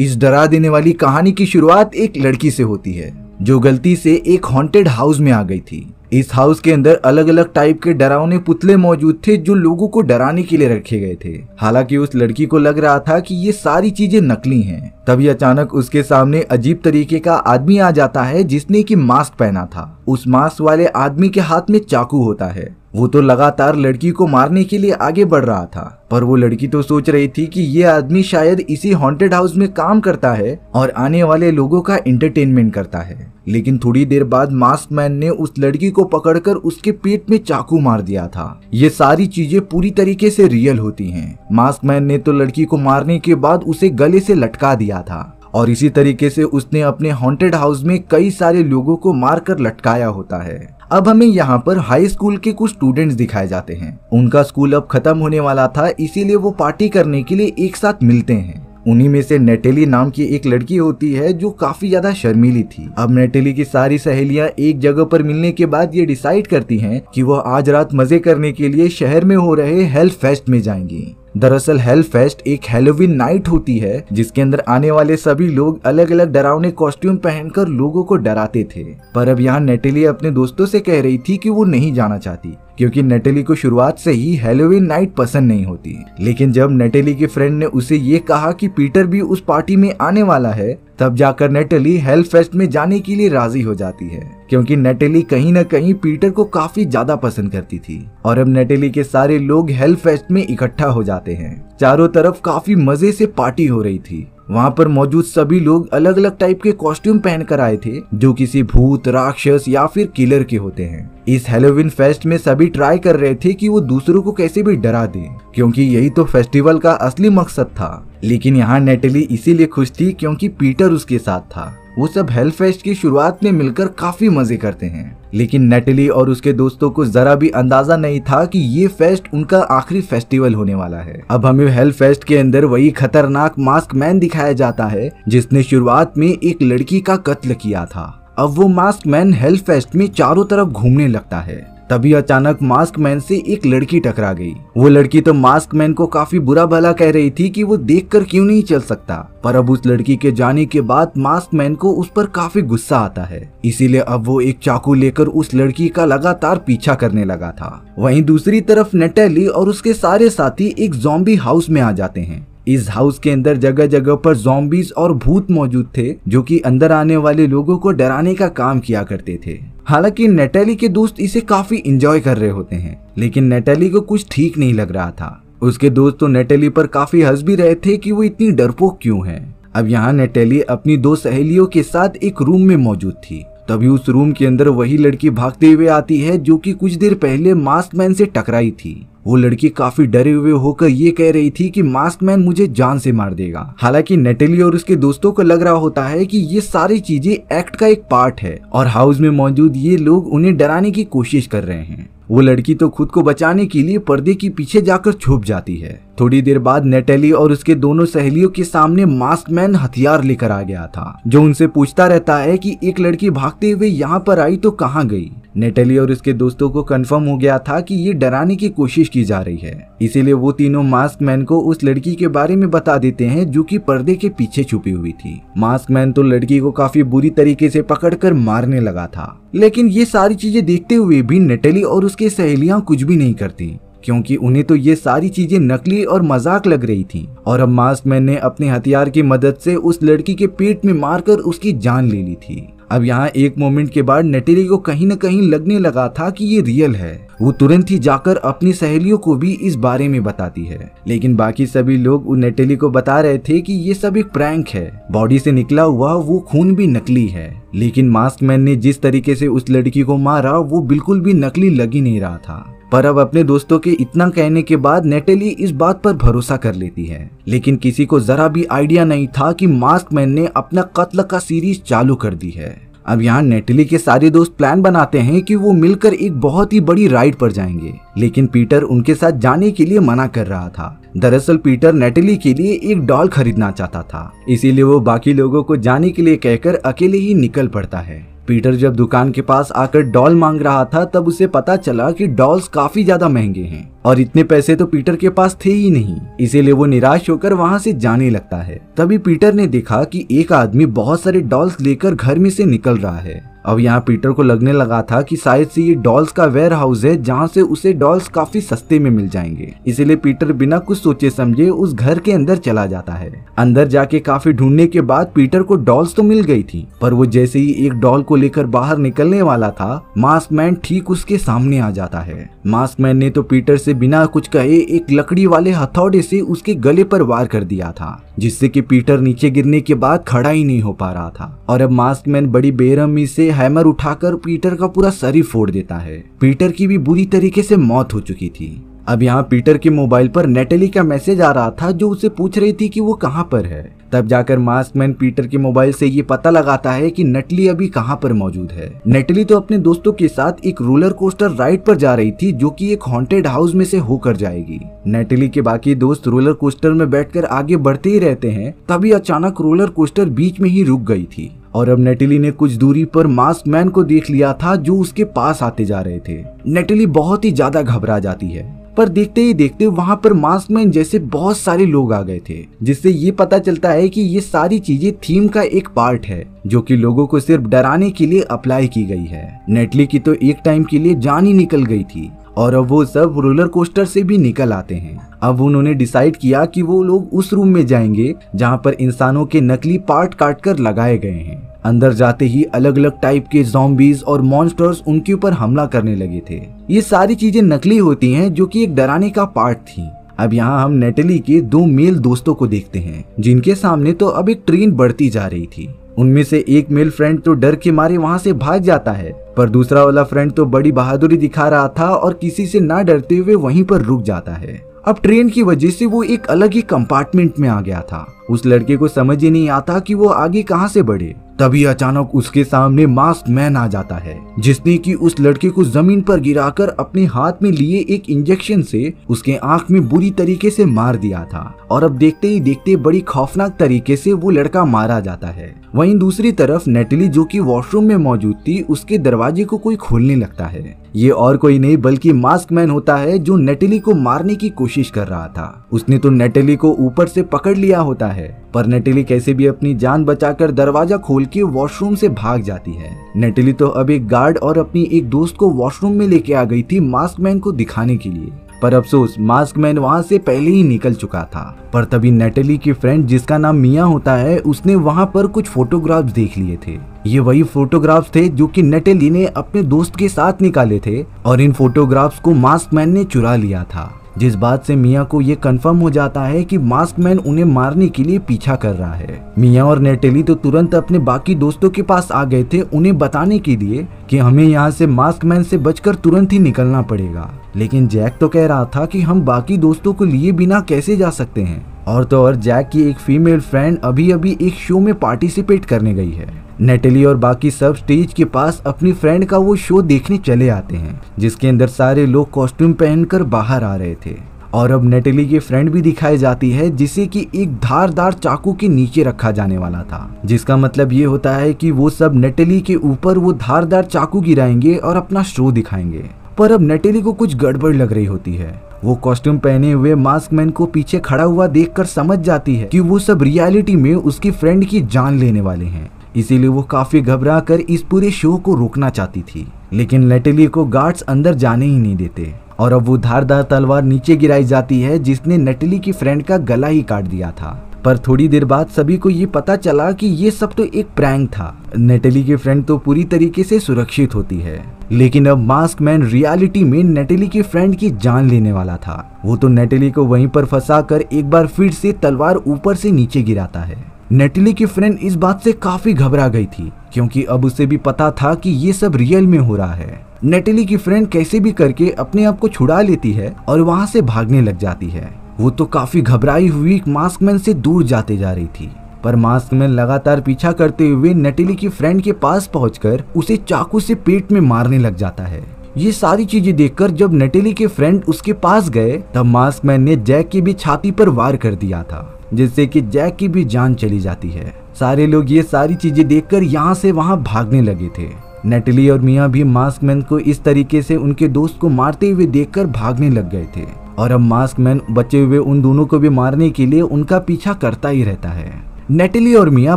इस डरा देने वाली कहानी की शुरुआत एक लड़की से होती है जो गलती से एक हॉन्टेड हाउस में आ गई थी इस हाउस के अंदर अलग अलग टाइप के डरावने पुतले मौजूद थे जो लोगों को डराने के लिए रखे गए थे हालांकि उस लड़की को लग रहा था कि ये सारी चीजें नकली हैं। तभी अचानक उसके सामने अजीब तरीके का आदमी आ जाता है जिसने की मास्क पहना था उस मास्क वाले आदमी के हाथ में चाकू होता है वो तो लगातार लड़की को मारने के लिए आगे बढ़ रहा था पर वो लड़की तो सोच रही थी कि ये आदमी शायद इसी हॉन्टेड हाउस में काम करता है और आने वाले लोगों का एंटरटेनमेंट करता है लेकिन थोड़ी देर बाद मास्क मैन ने उस लड़की को पकड़कर उसके पेट में चाकू मार दिया था ये सारी चीजें पूरी तरीके से रियल होती हैं। मास्क मैन ने तो लड़की को मारने के बाद उसे गले से लटका दिया था और इसी तरीके से उसने अपने हॉन्टेड हाउस में कई सारे लोगों को मारकर लटकाया होता है अब हमें यहाँ पर हाई स्कूल के कुछ स्टूडेंट्स दिखाए जाते हैं उनका स्कूल अब खत्म होने वाला था इसीलिए वो पार्टी करने के लिए एक साथ मिलते हैं उन्हीं में से नेटेली नाम की एक लड़की होती है जो काफी ज्यादा शर्मीली थी अब नेटेली की सारी सहेलियां एक जगह पर मिलने के बाद ये डिसाइड करती हैं कि वह आज रात मजे करने के लिए शहर में हो रहे हेल्थ फेस्ट में जाएंगी दरअसल हेल फेस्ट एक हेलोविन नाइट होती है जिसके अंदर आने वाले सभी लोग अलग अलग डरावने कॉस्ट्यूम पहनकर लोगों को डराते थे पर अब यहाँ नेटेली अपने दोस्तों से कह रही थी कि वो नहीं जाना चाहती क्योंकि नेटेली को शुरुआत से ही हेलोविन नाइट पसंद नहीं होती लेकिन जब नेटेली के फ्रेंड ने उसे ये कहा कि पीटर भी उस पार्टी में आने वाला है तब जाकर नेटली हेल फेस्ट में जाने के लिए राजी हो जाती है क्योंकि नेटली कहीं ना कहीं पीटर को काफी ज्यादा पसंद करती थी और अब नेटली के सारे लोग हेल फेस्ट में इकट्ठा हो जाते हैं चारों तरफ काफी मजे से पार्टी हो रही थी वहाँ पर मौजूद सभी लोग अलग अलग टाइप के कॉस्ट्यूम पहनकर आए थे जो किसी भूत राक्षस या फिर किलर के होते हैं इस हेलोविन फेस्ट में सभी ट्राई कर रहे थे कि वो दूसरों को कैसे भी डरा दे क्योंकि यही तो फेस्टिवल का असली मकसद था लेकिन यहाँ नेटली इसीलिए खुश थी क्योंकि पीटर उसके साथ था वो सब हेलफेस्ट की शुरुआत में मिलकर काफी मजे करते हैं लेकिन नेटली और उसके दोस्तों को जरा भी अंदाजा नहीं था कि ये फेस्ट उनका आखिरी फेस्टिवल होने वाला है अब हमें हेल फेस्ट के अंदर वही खतरनाक मास्क मैन दिखाया जाता है जिसने शुरुआत में एक लड़की का कत्ल किया था अब वो मास्क मैन हेल फेस्ट में चारों तरफ घूमने लगता है तभी अचानक मास्क मैन से एक लड़की टकरा गई वो लड़की तो मास्क मैन को काफी बुरा भला कह रही थी कि वो देखकर क्यों नहीं चल सकता पर अब उस लड़की के जाने के बाद मास्क मैन को उस पर काफी गुस्सा आता है इसीलिए अब वो एक चाकू लेकर उस लड़की का लगातार पीछा करने लगा था वहीं दूसरी तरफ नेटेली और उसके सारे साथी एक जॉम्बी हाउस में आ जाते हैं इस हाउस के अंदर जगह जगह पर जॉम्बीज और भूत मौजूद थे जो कि अंदर आने वाले लोगों को डराने का काम किया करते थे हालांकि नेटेली के दोस्त इसे काफी इंजॉय कर रहे होते हैं लेकिन नेटेली को कुछ ठीक नहीं लग रहा था उसके दोस्त तो नेटेली पर काफी हंस भी रहे थे कि वो इतनी डरपोक क्यों है अब यहाँ नेटेली अपनी दो सहेलियों के साथ एक रूम में मौजूद थी तभी उस रूम के अंदर वही लड़की भागते हुए आती है जो कि कुछ देर पहले मास्क मैन से टकराई थी वो लड़की काफी डरे हुए होकर ये कह रही थी कि मास्क मैन मुझे जान से मार देगा हालांकि नेटेली और उसके दोस्तों को लग रहा होता है कि ये सारी चीजें एक्ट का एक पार्ट है और हाउस में मौजूद ये लोग उन्हें डराने की कोशिश कर रहे हैं वो लड़की तो खुद को बचाने के लिए पर्दे के पीछे जाकर छुप जाती है थोड़ी देर बाद नेटेली और उसके दोनों सहेलियों के सामने मास्क मैन हथियार लेकर आ गया था जो उनसे पूछता रहता है कि एक लड़की भागते हुए यहाँ पर आई तो कहाँ गई नेटली और उसके दोस्तों को कंफर्म हो गया था कि ये डराने की कोशिश की जा रही है इसीलिए वो तीनों मास्क मैन को उस लड़की के बारे में बता देते हैं जो कि पर्दे के पीछे छुपी हुई थी मास्क मैन तो लड़की को काफी बुरी तरीके से पकड़कर मारने लगा था लेकिन ये सारी चीजें देखते हुए भी नेटली और उसकी सहेलियाँ कुछ भी नहीं करती क्योंकि उन्हें तो ये सारी चीजें नकली और मजाक लग रही थी और अब मास्क मैन ने अपने हथियार की मदद से उस लड़की के पेट में मारकर उसकी जान ले ली थी अब यहाँ एक मोमेंट के बाद नटेली को कहीं न कहीं लगने लगा था कि ये रियल है वो तुरंत ही जाकर अपनी सहेलियों को भी इस बारे में बताती है लेकिन बाकी सभी लोग उन नटेली को बता रहे थे कि ये सब एक प्रैंक है बॉडी से निकला हुआ वो खून भी नकली है लेकिन मास्क मैन ने जिस तरीके से उस लड़की को मारा वो बिल्कुल भी नकली लग ही नहीं रहा था पर अब अपने दोस्तों के इतना कहने के बाद नेटेली इस बात पर भरोसा कर लेती है लेकिन किसी को जरा भी आइडिया नहीं था कि मास्क मैन ने अपना कत्ल का सीरीज चालू कर दी है अब यहाँ नेटली के सारे दोस्त प्लान बनाते हैं कि वो मिलकर एक बहुत ही बड़ी राइड पर जाएंगे लेकिन पीटर उनके साथ जाने के लिए मना कर रहा था दरअसल पीटर नेटली के लिए एक डॉल खरीदना चाहता था इसीलिए वो बाकी लोगों को जाने के लिए कहकर अकेले ही निकल पड़ता है पीटर जब दुकान के पास आकर डॉल मांग रहा था तब उसे पता चला कि डॉल्स काफी ज्यादा महंगे हैं और इतने पैसे तो पीटर के पास थे ही नहीं इसीलिए वो निराश होकर वहाँ से जाने लगता है तभी पीटर ने देखा कि एक आदमी बहुत सारे डॉल्स लेकर घर में से निकल रहा है अब यहाँ पीटर को लगने लगा था कि शायद से ये डॉल्स का वेयर हाउस है जहाँ से उसे डॉल्स काफी सस्ते में मिल जाएंगे इसीलिए पीटर बिना कुछ सोचे समझे उस घर के अंदर चला जाता है अंदर जाके काफी ढूंढने के बाद पीटर को डॉल्स तो मिल गई थी पर वो जैसे ही एक डॉल को लेकर बाहर निकलने वाला था मास्क मैन ठीक उसके सामने आ जाता है मास्क मैन ने तो पीटर से बिना कुछ कहे एक लकड़ी वाले हथौड़े से उसके गले पर वार कर दिया था जिससे कि पीटर नीचे गिरने के बाद खड़ा ही नहीं हो पा रहा था और अब मास्क मैन बड़ी बेरहमी से हैमर उठाकर पीटर का पूरा शरीर फोड़ देता है पीटर की भी बुरी तरीके से मौत हो चुकी थी अब यहाँ पीटर के मोबाइल पर नेटली का मैसेज आ रहा था जो उसे पूछ रही थी कि वो कहाँ पर है तब जाकर मैन पीटर के मोबाइल से ये पता लगाता है कि नटली अभी कहां पर मौजूद है नटली तो अपने दोस्तों के साथ एक रोलर कोस्टर राइड पर जा रही थी जो की एक हॉन्टेड हाउस में से होकर जाएगी नटली के बाकी दोस्त रोलर कोस्टर में बैठकर आगे बढ़ते ही रहते हैं तभी अचानक रोलर कोस्टर बीच में ही रुक गई थी और अब नेटली ने कुछ दूरी पर मास्क मैन को देख लिया था जो उसके पास आते जा रहे थे नेटली बहुत ही ज्यादा घबरा जाती है पर देखते ही देखते वहाँ पर मैन जैसे बहुत सारे लोग आ गए थे जिससे ये पता चलता है कि ये सारी चीजें थीम का एक पार्ट है जो कि लोगों को सिर्फ डराने के लिए अप्लाई की गई है नेटली की तो एक टाइम के लिए जान ही निकल गई थी और अब वो सब रोलर कोस्टर से भी निकल आते हैं अब उन्होंने डिसाइड किया कि वो लोग उस रूम में जाएंगे जहाँ पर इंसानों के नकली पार्ट काट कर लगाए गए हैं अंदर जाते ही अलग अलग टाइप के जॉम्बीज और मॉन्स्टर्स उनके ऊपर हमला करने लगे थे ये सारी चीजें नकली होती हैं जो कि एक डराने का पार्ट थी अब यहाँ हम नेटली के दो मेल दोस्तों को देखते हैं जिनके सामने तो अब एक ट्रेन बढ़ती जा रही थी उनमें से एक मेल फ्रेंड तो डर के मारे वहाँ से भाग जाता है पर दूसरा वाला फ्रेंड तो बड़ी बहादुरी दिखा रहा था और किसी से ना डरते हुए वहीं पर रुक जाता है अब ट्रेन की वजह से वो एक अलग ही कंपार्टमेंट में आ गया था उस लड़के को समझ ही नहीं आता कि वो आगे कहाँ से बढ़े तभी अचानक उसके सामने मास्क मैन आ जाता है जिसने कि उस लड़के को जमीन पर गिराकर अपने हाथ में लिए एक इंजेक्शन से उसके आंख में बुरी तरीके से मार दिया था और अब देखते ही देखते बड़ी खौफनाक तरीके से वो लड़का मारा जाता है वहीं दूसरी तरफ नेटली जो कि वॉशरूम में मौजूद थी उसके दरवाजे को कोई खोलने लगता है ये और कोई नहीं बल्कि मास्क मैन होता है जो नेटली को मारने की कोशिश कर रहा था उसने तो नेटली को ऊपर से पकड़ लिया होता है जाता है पर नेटिली कैसे भी अपनी जान बचाकर दरवाजा खोल के वॉशरूम से भाग जाती है नेटिली तो अब एक गार्ड और अपनी एक दोस्त को वॉशरूम में लेके आ गई थी मास्क मैन को दिखाने के लिए पर अफसोस मास्क मैन वहाँ से पहले ही निकल चुका था पर तभी नेटली की फ्रेंड जिसका नाम मिया होता है उसने वहाँ पर कुछ फोटोग्राफ्स देख लिए थे ये वही फोटोग्राफ्स थे जो कि नेटली ने अपने दोस्त के साथ निकाले थे और इन फोटोग्राफ्स को मास्क मैन ने चुरा लिया था जिस बात से मियाँ को ये कंफर्म हो जाता है कि मास्क मैन उन्हें मारने के लिए पीछा कर रहा है मियाँ और नेटेली तो तुरंत अपने बाकी दोस्तों के पास आ गए थे उन्हें बताने के लिए कि हमें यहाँ से मास्क मैन से बचकर तुरंत ही निकलना पड़ेगा लेकिन जैक तो कह रहा था कि हम बाकी दोस्तों को लिए बिना कैसे जा सकते हैं और तो और जैक की एक फीमेल फ्रेंड अभी अभी एक शो में पार्टिसिपेट करने गई है नेटली और बाकी सब स्टेज के पास अपनी फ्रेंड का वो शो देखने चले आते हैं जिसके अंदर सारे लोग कॉस्ट्यूम पहनकर बाहर आ रहे थे और अब नेटली की फ्रेंड भी दिखाई जाती है जिसे कि एक धारदार चाकू के नीचे रखा जाने वाला था जिसका मतलब ये होता है कि वो सब नेटली के ऊपर वो धारदार चाकू गिराएंगे और अपना शो दिखाएंगे पर अब नेटली को कुछ गड़बड़ लग रही होती है वो कॉस्ट्यूम पहने हुए मास्क मैन को पीछे खड़ा हुआ देखकर समझ जाती है कि वो सब रियलिटी में उसकी फ्रेंड की जान लेने वाले हैं इसीलिए वो काफ़ी घबरा कर इस पूरे शो को रोकना चाहती थी लेकिन नेटेली को गार्ड्स अंदर जाने ही नहीं देते और अब वो धारदार तलवार नीचे गिराई जाती है जिसने नटली की फ्रेंड का गला ही काट दिया था पर थोड़ी देर बाद सभी को ये पता चला कि ये सब तो एक प्रैंक था नेटली की फ्रेंड तो पूरी तरीके से सुरक्षित होती है लेकिन अब मास्क मैन रियलिटी में नेटली की फ्रेंड की जान लेने वाला था वो तो नेटली को वहीं पर फंसा कर एक बार फिर से तलवार ऊपर से नीचे गिराता है नेटली की फ्रेंड इस बात से काफी घबरा गई थी क्योंकि अब उसे भी पता था कि ये सब रियल में हो रहा है नेटली की फ्रेंड कैसे भी करके अपने आप को छुड़ा लेती है और वहां से भागने लग जाती है वो तो काफी घबराई हुई मास्कमैन से दूर जाते जा रही थी पर मास्कमैन लगातार पीछा करते हुए नेटली की फ्रेंड के पास पहुंचकर उसे चाकू से पेट में मारने लग जाता है ये सारी चीजें देखकर जब नेटली के फ्रेंड उसके पास गए तब मास्क मैन ने जैक की भी छाती पर वार कर दिया था जिससे कि जैक की भी जान चली जाती है सारे लोग ये सारी चीजें देखकर यहाँ से वहाँ भागने लगे थे नेटली और मियाँ भी मास्क मैन को इस तरीके से उनके दोस्त को मारते हुए देखकर भागने लग गए थे और अब मास्क मैन बचे हुए उन दोनों को भी मारने के लिए उनका पीछा करता ही रहता है नेटली और मिया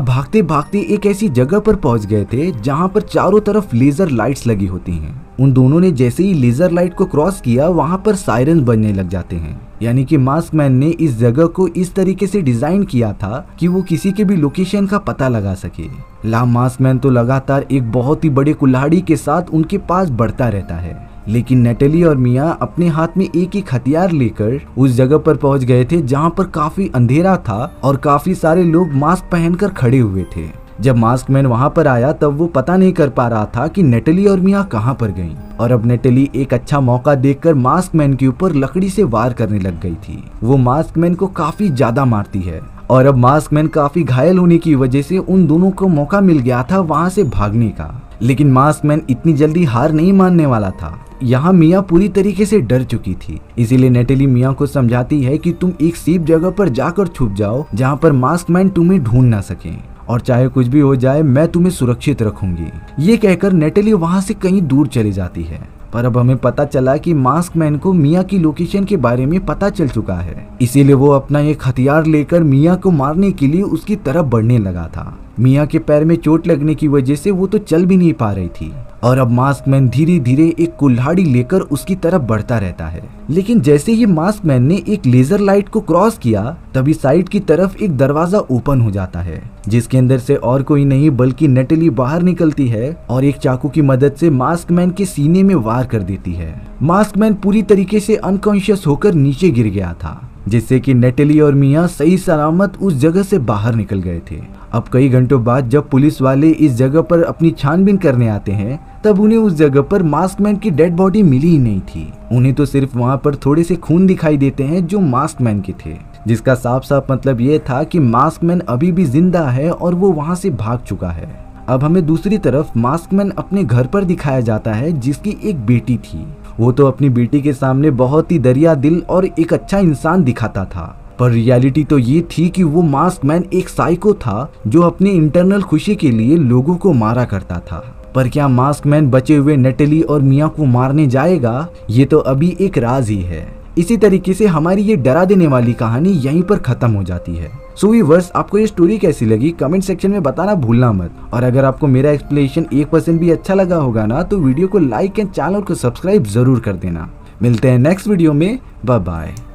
भागते भागते एक ऐसी जगह पर पहुंच गए थे जहां पर चारों तरफ लेजर लाइट्स लगी होती हैं। उन दोनों ने जैसे ही लेजर लाइट को क्रॉस किया वहां पर सायरन बनने लग जाते हैं यानी कि मास्क मैन ने इस जगह को इस तरीके से डिजाइन किया था कि वो किसी के भी लोकेशन का पता लगा सके ला मास्क मैन तो लगातार एक बहुत ही बड़े कुल्हाड़ी के साथ उनके पास बढ़ता रहता है लेकिन नेटली और मिया अपने हाथ में एक एक हथियार लेकर उस जगह पर पहुंच गए थे जहां पर काफी अंधेरा था और काफी सारे लोग मास्क पहनकर खड़े हुए थे जब मास्क मैन वहां पर आया तब वो पता नहीं कर पा रहा था कि नेटली और मिया कहाँ पर गई और अब नेटली एक अच्छा मौका देखकर मास्क मैन के ऊपर लकड़ी से वार करने लग गई थी वो मास्क मैन को काफी ज्यादा मारती है और अब मास्क मैन काफी घायल होने की वजह से उन दोनों को मौका मिल गया था वहां से भागने का लेकिन मास्क मैन इतनी जल्दी हार नहीं मानने वाला था यहाँ मियाँ पूरी तरीके से डर चुकी थी इसीलिए नेटली मियाँ को समझाती है कि तुम एक सेफ जगह पर जाकर छुप जाओ जहाँ पर मास्क मैन तुम्हें ढूंढ ना सके और चाहे कुछ भी हो जाए मैं तुम्हें सुरक्षित रखूंगी ये कहकर नेटली वहां से कहीं दूर चली जाती है पर अब हमें पता चला कि मास्क मैन को मिया की लोकेशन के बारे में पता चल चुका है इसीलिए वो अपना एक हथियार लेकर मिया को मारने के लिए उसकी तरफ बढ़ने लगा था मिया के पैर में चोट लगने की वजह से वो तो चल भी नहीं पा रही थी और अब मास्क मैन धीरे धीरे एक कुल्हाड़ी लेकर उसकी तरफ बढ़ता रहता है लेकिन जैसे ही मास्क मैन ने एक लेजर लाइट को क्रॉस किया तभी साइड की तरफ एक दरवाजा ओपन हो जाता है जिसके अंदर से और कोई नहीं बल्कि नेटली बाहर निकलती है और एक चाकू की मदद से मास्क मैन के सीने में वार कर देती है मास्क मैन पूरी तरीके से अनकॉन्शियस होकर नीचे गिर गया था जिससे कि नेटली और मिया सही सलामत उस जगह से बाहर निकल गए थे अब कई घंटों बाद जब पुलिस वाले इस जगह पर अपनी छानबीन करने आते हैं तब उन्हें उस जगह पर मास्क मैन की डेड बॉडी मिली ही नहीं थी उन्हें तो सिर्फ वहां पर थोड़े से खून दिखाई देते हैं जो मास्क मैन के थे जिसका साफ साफ मतलब ये था कि मास्क मैन अभी भी जिंदा है और वो वहाँ से भाग चुका है अब हमें दूसरी तरफ मास्क मैन अपने घर पर दिखाया जाता है जिसकी एक बेटी थी वो तो अपनी बेटी के सामने बहुत ही दरिया दिल और एक अच्छा इंसान दिखाता था पर रियलिटी तो ये थी कि वो मास्क मैन एक साइको था जो अपनी इंटरनल खुशी के लिए लोगों को मारा करता था पर क्या मास्क मैन बचे हुए नेटली और मियाँ को मारने जाएगा ये तो अभी एक राज ही है इसी तरीके से हमारी ये डरा देने वाली कहानी यहीं पर खत्म हो जाती है सो वर्स आपको ये स्टोरी कैसी लगी कमेंट सेक्शन में बताना भूलना मत और अगर आपको मेरा एक्सप्लेनेशन एक परसेंट भी अच्छा लगा होगा ना तो वीडियो को लाइक एंड चैनल को सब्सक्राइब जरूर कर देना मिलते हैं नेक्स्ट वीडियो में बाय बाय